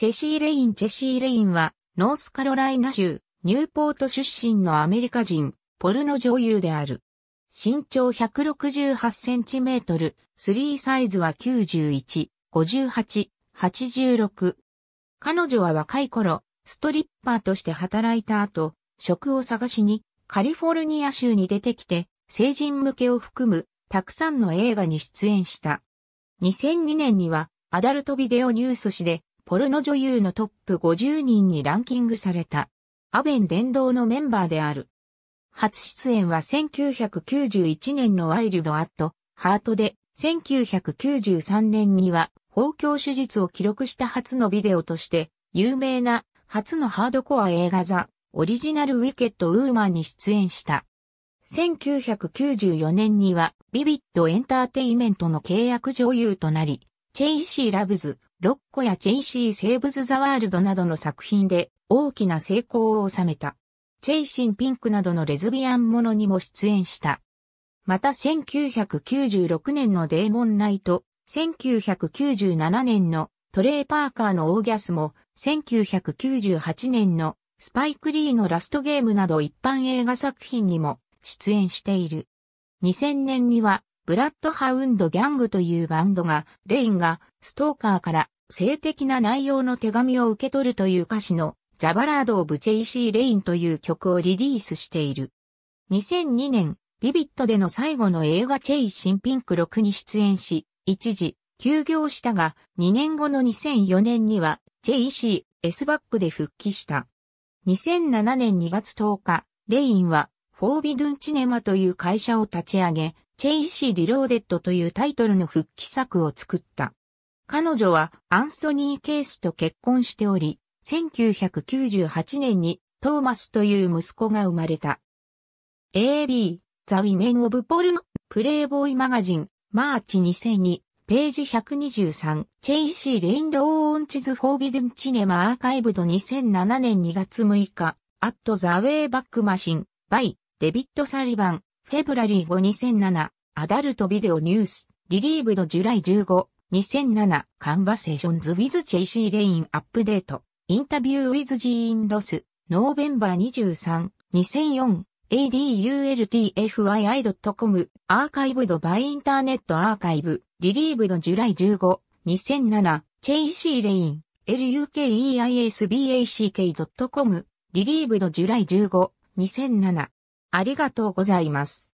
チェシー・レイン・チェシー・レインは、ノースカロライナ州、ニューポート出身のアメリカ人、ポルノ女優である。身長168センチメートル、スリーサイズは91、58、86。彼女は若い頃、ストリッパーとして働いた後、職を探しに、カリフォルニア州に出てきて、成人向けを含む、たくさんの映画に出演した。2002年には、アダルトビデオニュース誌で、ポルノ女優のトップ50人にランキングされた、アベン殿堂のメンバーである。初出演は1991年のワイルド・アット・ハートで、1993年には、法教手術を記録した初のビデオとして、有名な初のハードコア映画ザ・オリジナル・ウィケット・ウーマンに出演した。1994年には、ビビットエンターテイメントの契約女優となり、チェイシー・ラブズ、ロッコやチェイシー・セーブズ・ザ・ワールドなどの作品で大きな成功を収めた。チェイシン・ピンクなどのレズビアンものにも出演した。また1996年のデーモン・ナイト、1997年のトレイ・パーカーのオーギャスも、1998年のスパイク・リーのラストゲームなど一般映画作品にも出演している。2000年にはブラッドハウンドギャングというバンドが、レインがストーカーから性的な内容の手紙を受け取るという歌詞のザバラードオブジェイシー・レインという曲をリリースしている。2002年、ビビットでの最後の映画チェイシンピンク6に出演し、一時休業したが、2年後の2004年にはジェイシー・エスバックで復帰した。2007年2月10日、レインはフォービドゥンチネマという会社を立ち上げ、チェイシー・リローデッドというタイトルの復帰作を作った。彼女はアンソニー・ケースと結婚しており、1998年にトーマスという息子が生まれた。AB、ザ・ウィメン・オブ・ポルノ、プレイボーイ・マガジン、マーチ2002、ページ123、チェイシー・レインロー・オンチズ・フォービドン・チネマ・アーカイブド2007年2月6日、アット・ザ・ウェイ・バック・マシン、バイ、デビッド・サリバン、フェブラリー5 2007、アダルトビデオニュース、リリーブドジュライ15、2007、カンバセーションズ・ウィズ・チェイシー・レイン・アップデート、インタビュー・ウィズ・ジーン・ロス、ノーベンバー23、2004、adultfyi.com、アーカイブド・バイ・インターネット・アーカイブ、リリーブド・ジュライ15、2007、チェイシー・レイン、lukeisback.com、リリーブド・ジュライ15、2007、ありがとうございます。